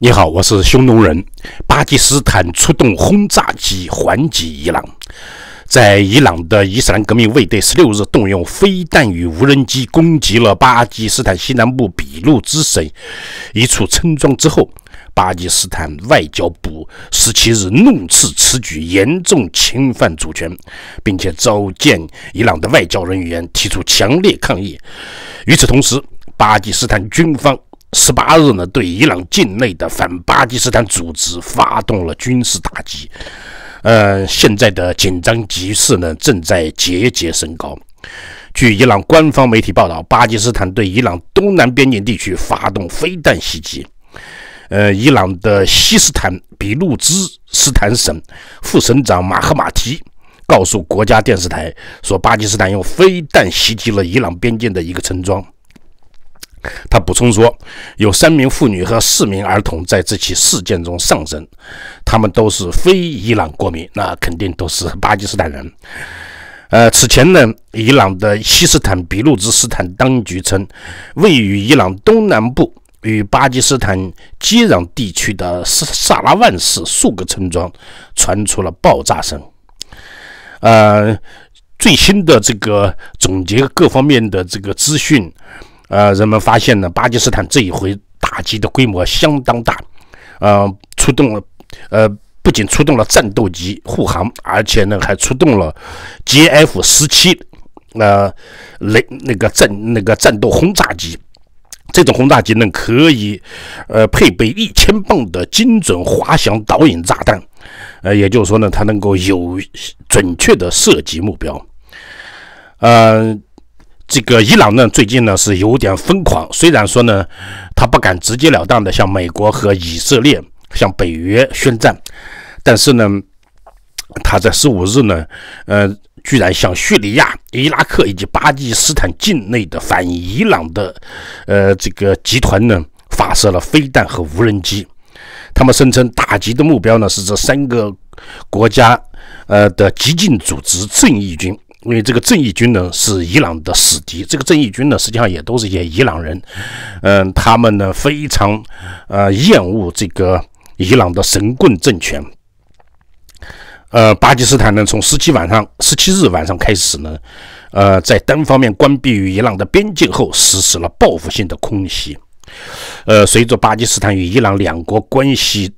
你好，我是匈奴人。巴基斯坦出动轰炸机还击伊朗。在伊朗的伊斯兰革命卫队16日动用飞弹与无人机攻击了巴基斯坦西南部比路之省一处村庄之后，巴基斯坦外交部17日怒斥此举严重侵犯主权，并且召见伊朗的外交人员提出强烈抗议。与此同时，巴基斯坦军方。十八日呢，对伊朗境内的反巴基斯坦组织发动了军事打击。呃，现在的紧张局势呢，正在节节升高。据伊朗官方媒体报道，巴基斯坦对伊朗东南边境地区发动飞弹袭击。呃，伊朗的西斯坦比路兹斯坦省副省长马赫马提告诉国家电视台说，巴基斯坦用飞弹袭击了伊朗边境的一个村庄。他补充说，有三名妇女和四名儿童在这起事件中丧生，他们都是非伊朗国民，那肯定都是巴基斯坦人。呃，此前呢，伊朗的西斯坦比鲁兹斯坦当局称，位于伊朗东南部与巴基斯坦接壤地区的萨萨拉万市数个村庄传出了爆炸声。呃，最新的这个总结各方面的这个资讯。呃，人们发现呢，巴基斯坦这一回打击的规模相当大，呃，出动了，呃，不仅出动了战斗机护航，而且呢，还出动了 JF 十七，那雷那个战那个战斗轰炸机，这种轰炸机呢，可以呃配备一千磅的精准滑翔导引炸弹，呃，也就是说呢，它能够有准确的射击目标，呃。这个伊朗呢，最近呢是有点疯狂。虽然说呢，他不敢直截了当的向美国和以色列、向北约宣战，但是呢，他在十五日呢，呃，居然向叙利亚、伊拉克以及巴基斯坦境内的反伊朗的，呃，这个集团呢，发射了飞弹和无人机。他们声称打击的目标呢，是这三个国家，呃的激进组织正义军。因为这个正义军呢是伊朗的死敌，这个正义军呢实际上也都是一些伊朗人，嗯，他们呢非常，呃，厌恶这个伊朗的神棍政权。呃，巴基斯坦呢从十七晚上、十七日晚上开始呢，呃，在单方面关闭与伊朗的边境后，实施了报复性的空袭。呃，随着巴基斯坦与伊朗两国关系，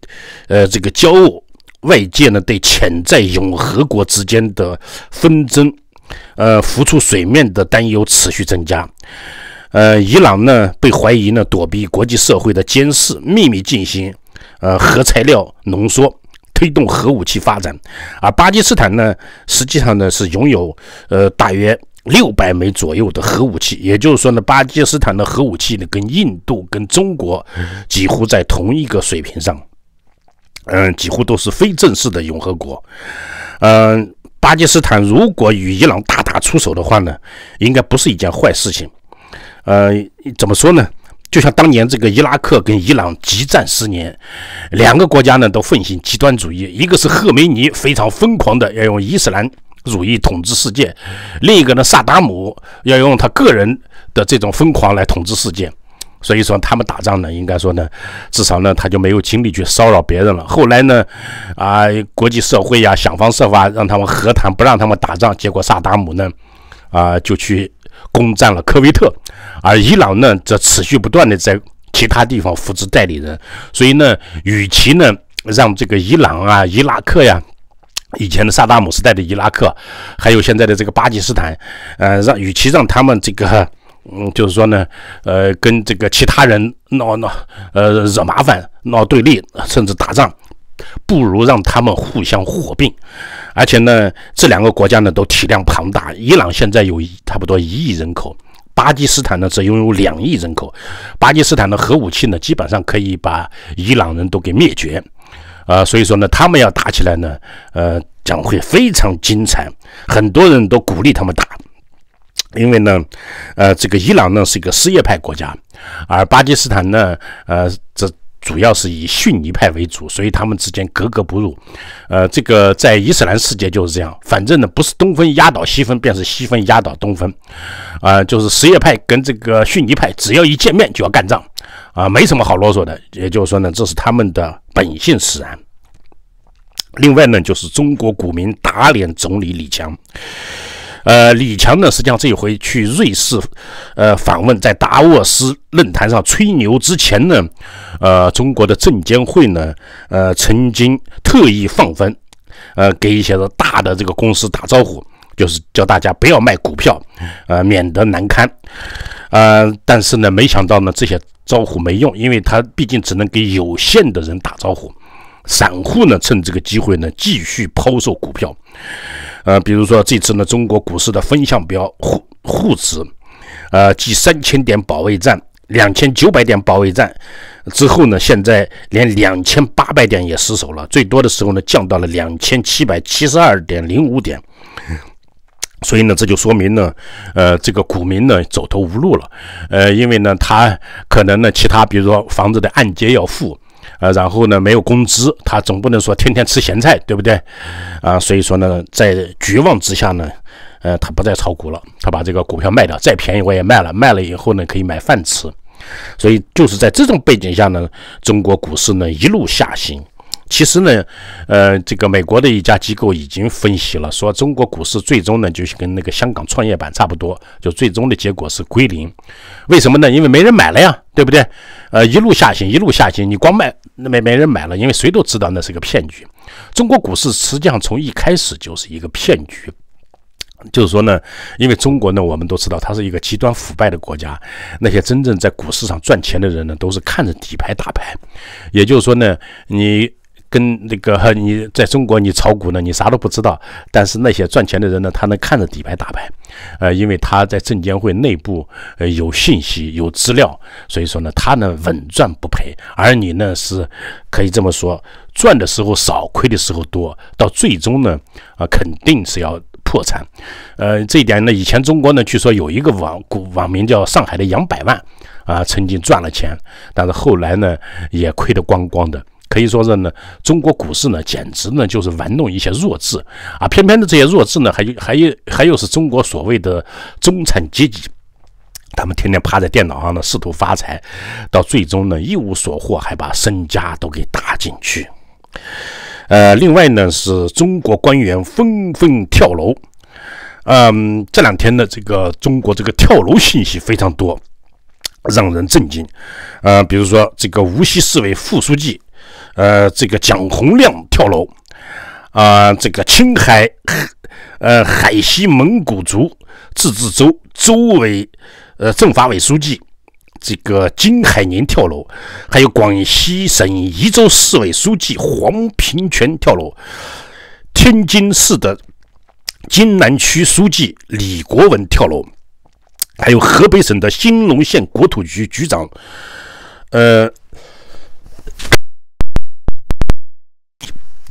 呃，这个交恶，外界呢对潜在永和国之间的纷争。呃，浮出水面的担忧持续增加。呃，伊朗呢被怀疑呢躲避国际社会的监视，秘密进行呃核材料浓缩，推动核武器发展。而巴基斯坦呢，实际上呢是拥有呃大约六百枚左右的核武器，也就是说呢，巴基斯坦的核武器呢跟印度跟中国几乎在同一个水平上，嗯，几乎都是非正式的拥核国，嗯。巴基斯坦如果与伊朗大打出手的话呢，应该不是一件坏事情。呃，怎么说呢？就像当年这个伊拉克跟伊朗激战十年，两个国家呢都奉行极端主义，一个是赫梅尼非常疯狂的要用伊斯兰主义统治世界，另一个呢萨达姆要用他个人的这种疯狂来统治世界。所以说他们打仗呢，应该说呢，至少呢他就没有精力去骚扰别人了。后来呢，啊，国际社会呀想方设法让他们和谈，不让他们打仗。结果萨达姆呢，啊，就去攻占了科威特，而伊朗呢则持续不断的在其他地方扶植代理人。所以呢，与其呢让这个伊朗啊、伊拉克呀，以前的萨达姆时代的伊拉克，还有现在的这个巴基斯坦，呃，让与其让他们这个。嗯，就是说呢，呃，跟这个其他人闹闹，呃，惹麻烦、闹对立，甚至打仗，不如让他们互相火并。而且呢，这两个国家呢都体量庞大，伊朗现在有一差不多一亿人口，巴基斯坦呢只拥有两亿人口。巴基斯坦的核武器呢，基本上可以把伊朗人都给灭绝，啊，所以说呢，他们要打起来呢，呃，将会非常精彩。很多人都鼓励他们打。因为呢，呃，这个伊朗呢是一个什叶派国家，而巴基斯坦呢，呃，这主要是以逊尼派为主，所以他们之间格格不入。呃，这个在伊斯兰世界就是这样，反正呢，不是东风压倒西风，便是西风压倒东风。啊，就是什叶派跟这个逊尼派，只要一见面就要干仗，啊，没什么好啰嗦的。也就是说呢，这是他们的本性使然。另外呢，就是中国股民打脸总理李强。呃，李强呢，实际上这一回去瑞士，呃，访问，在达沃斯论坛上吹牛之前呢，呃，中国的证监会呢，呃，曾经特意放风，呃，给一些的大的这个公司打招呼，就是叫大家不要卖股票，呃，免得难堪，呃，但是呢，没想到呢，这些招呼没用，因为他毕竟只能给有限的人打招呼，散户呢，趁这个机会呢，继续抛售股票。呃，比如说这次呢，中国股市的风向标沪沪指，呃，即三千点保卫战、两千九百点保卫战之后呢，现在连两千八百点也失守了，最多的时候呢，降到了两千七百七十二点零五点。所以呢，这就说明呢，呃，这个股民呢，走投无路了，呃，因为呢，他可能呢，其他比如说房子的按揭要付。啊，然后呢，没有工资，他总不能说天天吃咸菜，对不对？啊，所以说呢，在绝望之下呢，呃，他不再炒股了，他把这个股票卖掉，再便宜我也卖了，卖了以后呢，可以买饭吃。所以就是在这种背景下呢，中国股市呢一路下行。其实呢，呃，这个美国的一家机构已经分析了，说中国股市最终呢，就是跟那个香港创业板差不多，就最终的结果是归零。为什么呢？因为没人买了呀，对不对？呃，一路下行，一路下行，你光卖，那没没人买了，因为谁都知道那是个骗局。中国股市实际上从一开始就是一个骗局，就是说呢，因为中国呢，我们都知道它是一个极端腐败的国家，那些真正在股市上赚钱的人呢，都是看着底牌打牌，也就是说呢，你。跟那个你在中国你炒股呢，你啥都不知道，但是那些赚钱的人呢，他能看着底牌打牌，呃，因为他在证监会内部呃有信息有资料，所以说呢，他呢稳赚不赔，而你呢是可以这么说，赚的时候少，亏的时候多，到最终呢啊肯定是要破产，呃这一点呢，以前中国呢据说有一个网股网名叫上海的杨百万啊，曾经赚了钱，但是后来呢也亏得光光的。可以说是呢，中国股市呢，简直呢就是玩弄一些弱智啊！偏偏的这些弱智呢，还有还有还有是中国所谓的中产阶级，他们天天趴在电脑上呢，试图发财，到最终呢一无所获，还把身家都给搭进去。呃，另外呢是中国官员纷纷跳楼，嗯，这两天呢这个中国这个跳楼信息非常多，让人震惊。呃，比如说这个无锡市委副书记。呃，这个蒋洪亮跳楼，啊，这个青海呃海西蒙古族自治州州委呃政法委书记这个金海宁跳楼，还有广西省宜州市委书记黄平泉跳楼，天津市的津南区书记李国文跳楼，还有河北省的兴隆县国土局局长呃。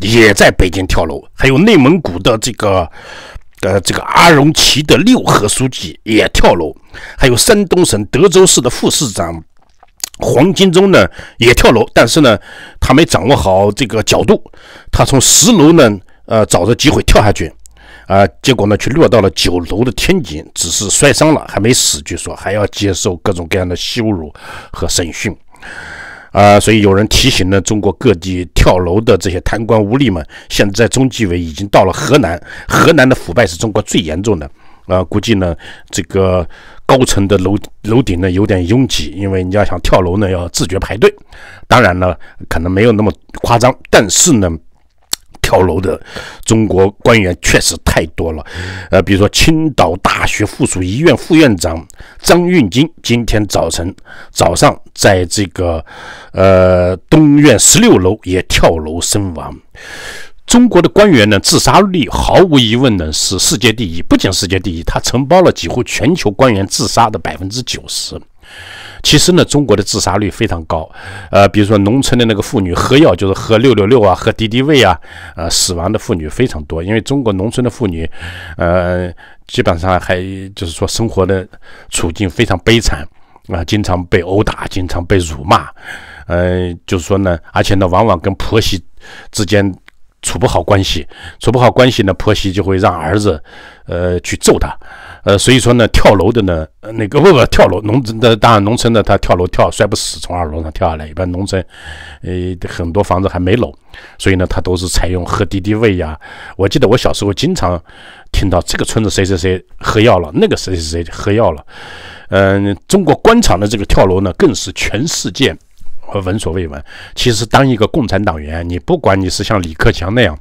也在北京跳楼，还有内蒙古的这个，呃，这个阿荣旗的六合书记也跳楼，还有山东省德州市的副市长黄金忠呢也跳楼，但是呢，他没掌握好这个角度，他从十楼呢，呃，找着机会跳下去，啊，结果呢却落到了九楼的天井，只是摔伤了，还没死，据说还要接受各种各样的羞辱和审讯。啊，所以有人提醒呢，中国各地跳楼的这些贪官污吏们，现在中纪委已经到了河南，河南的腐败是中国最严重的。啊，估计呢，这个高层的楼楼顶呢有点拥挤，因为你要想跳楼呢，要自觉排队。当然呢，可能没有那么夸张，但是呢。跳楼的中国官员确实太多了，呃，比如说青岛大学附属医院副院长张运金，今天早晨早上在这个呃东院十六楼也跳楼身亡。中国的官员呢，自杀率毫无疑问呢是世界第一，不仅世界第一，他承包了几乎全球官员自杀的百分之九十。其实呢，中国的自杀率非常高，呃，比如说农村的那个妇女喝药，就是喝六六六啊，喝敌敌畏啊，呃，死亡的妇女非常多。因为中国农村的妇女，呃，基本上还就是说生活的处境非常悲惨啊，经常被殴打，经常被辱骂，嗯，就是说呢，而且呢，往往跟婆媳之间处不好关系，处不好关系呢，婆媳就会让儿子，呃，去揍她。呃，所以说呢，跳楼的呢，那个不不，跳楼农村的，当然农村的他跳楼跳摔不死，从二楼上跳下来，一般农村，呃，很多房子还没楼，所以呢，他都是采用喝敌敌畏呀。我记得我小时候经常听到这个村子谁谁谁喝药了，那个谁谁谁喝药了。嗯，中国官场的这个跳楼呢，更是全世界闻所未闻。其实，当一个共产党员，你不管你是像李克强那样。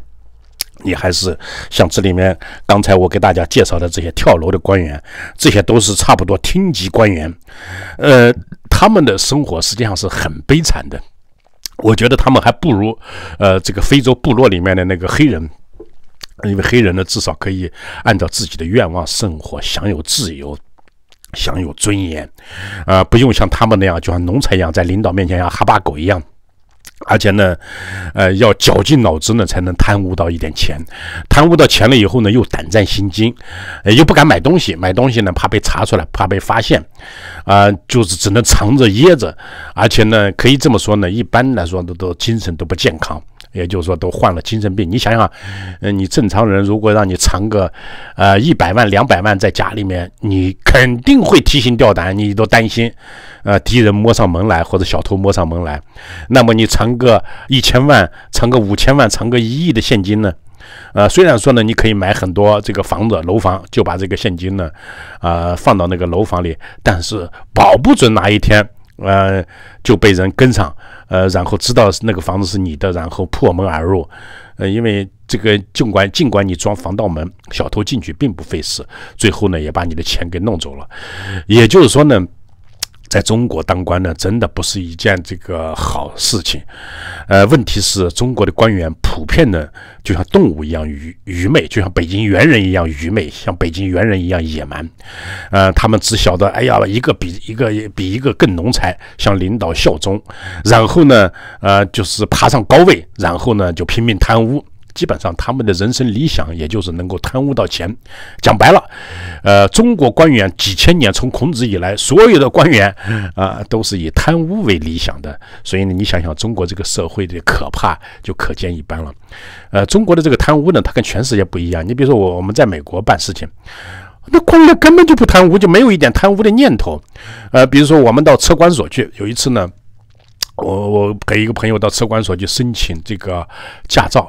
你还是像这里面刚才我给大家介绍的这些跳楼的官员，这些都是差不多厅级官员，呃，他们的生活实际上是很悲惨的。我觉得他们还不如呃这个非洲部落里面的那个黑人，因为黑人呢至少可以按照自己的愿望生活，享有自由，享有尊严，啊，不用像他们那样，就像奴才一样，在领导面前像哈巴狗一样。而且呢，呃，要绞尽脑汁呢，才能贪污到一点钱，贪污到钱了以后呢，又胆战心惊，又不敢买东西，买东西呢怕被查出来，怕被发现，啊，就是只能藏着掖着。而且呢，可以这么说呢，一般来说都都精神都不健康，也就是说都患了精神病。你想想，嗯，你正常人如果让你藏个，呃，一百万、两百万在家里面，你肯定会提心吊胆，你都担心。啊，敌人摸上门来，或者小偷摸上门来，那么你藏个一千万、藏个五千万、藏个一亿的现金呢？呃，虽然说呢，你可以买很多这个房子、楼房，就把这个现金呢，啊，放到那个楼房里，但是保不准哪一天，呃，就被人跟上，呃，然后知道那个房子是你的，然后破门而入，呃，因为这个尽管尽管你装防盗门，小偷进去并不费事，最后呢，也把你的钱给弄走了。也就是说呢。在中国当官呢，真的不是一件这个好事情。呃，问题是，中国的官员普遍呢，就像动物一样愚愚昧，就像北京猿人一样愚昧，像北京猿人一样野蛮。呃，他们只晓得，哎呀，一个比一个比一个更能才，向领导效忠，然后呢，呃，就是爬上高位，然后呢，就拼命贪污。基本上，他们的人生理想也就是能够贪污到钱。讲白了，呃，中国官员几千年，从孔子以来，所有的官员啊，都是以贪污为理想的。所以呢，你想想中国这个社会的可怕，就可见一斑了。呃，中国的这个贪污呢，它跟全世界不一样。你比如说，我我们在美国办事情，那官员根本就不贪污，就没有一点贪污的念头。呃，比如说我们到车管所去，有一次呢，我我给一个朋友到车管所去申请这个驾照。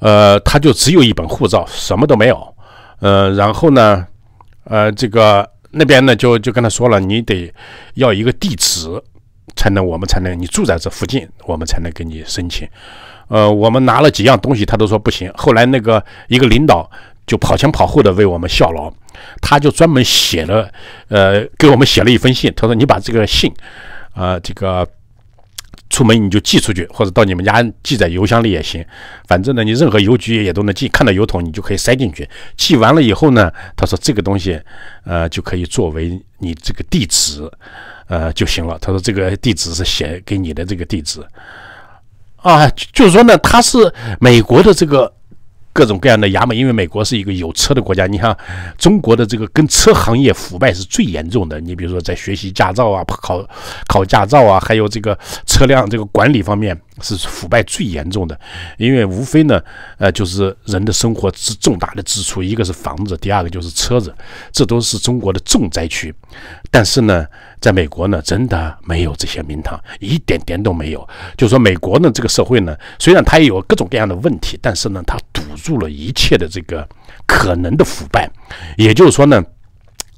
呃，他就只有一本护照，什么都没有。呃，然后呢，呃，这个那边呢就就跟他说了，你得要一个地址，才能我们才能你住在这附近，我们才能给你申请。呃，我们拿了几样东西，他都说不行。后来那个一个领导就跑前跑后的为我们效劳，他就专门写了，呃，给我们写了一封信，他说你把这个信，啊，这个。出门你就寄出去，或者到你们家寄在邮箱里也行。反正呢，你任何邮局也都能寄。看到邮筒，你就可以塞进去。寄完了以后呢，他说这个东西，呃，就可以作为你这个地址，呃，就行了。他说这个地址是写给你的这个地址，啊，就是说呢，他是美国的这个。各种各样的衙门，因为美国是一个有车的国家。你像中国的这个跟车行业腐败是最严重的。你比如说在学习驾照啊、考考驾照啊，还有这个车辆这个管理方面是腐败最严重的。因为无非呢，呃，就是人的生活是重大的支出，一个是房子，第二个就是车子，这都是中国的重灾区。但是呢，在美国呢，真的没有这些名堂，一点点都没有。就说，美国呢这个社会呢，虽然它也有各种各样的问题，但是呢，它。住了一切的这个可能的腐败，也就是说呢，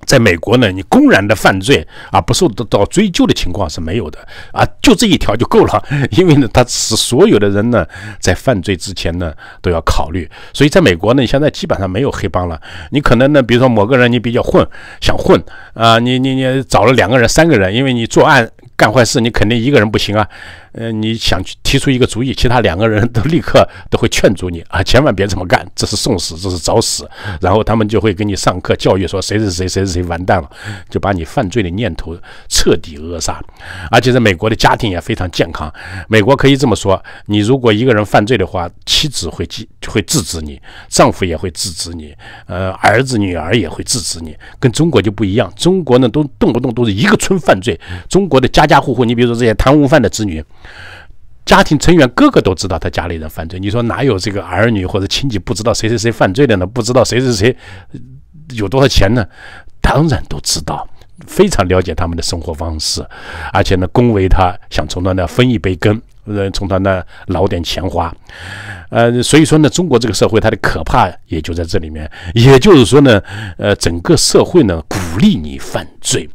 在美国呢，你公然的犯罪而不受得到追究的情况是没有的啊，就这一条就够了。因为呢，他使所有的人呢在犯罪之前呢都要考虑，所以在美国呢，现在基本上没有黑帮了。你可能呢，比如说某个人你比较混，想混啊，你你你找了两个人、三个人，因为你作案。干坏事，你肯定一个人不行啊，呃，你想去提出一个主意，其他两个人都立刻都会劝阻你啊，千万别这么干，这是送死，这是找死。然后他们就会给你上课教育，说谁是谁谁谁，完蛋了，就把你犯罪的念头彻底扼杀。而且在美国的家庭也非常健康，美国可以这么说，你如果一个人犯罪的话，妻子会制会制止你，丈夫也会制止你，呃，儿子女儿也会制止你。跟中国就不一样，中国呢都动不动都是一个村犯罪，中国的家。家家户户，你比如说这些贪污犯的子女，家庭成员个个都知道他家里人犯罪。你说哪有这个儿女或者亲戚不知道谁谁谁犯罪的呢？不知道谁谁谁有多少钱呢？当然都知道，非常了解他们的生活方式，而且呢，恭维他，想从他那分一杯羹，呃，从他那捞点钱花。呃，所以说呢，中国这个社会它的可怕也就在这里面。也就是说呢，呃，整个社会呢鼓励你犯罪。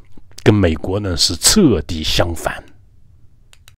跟美国呢是彻底相反。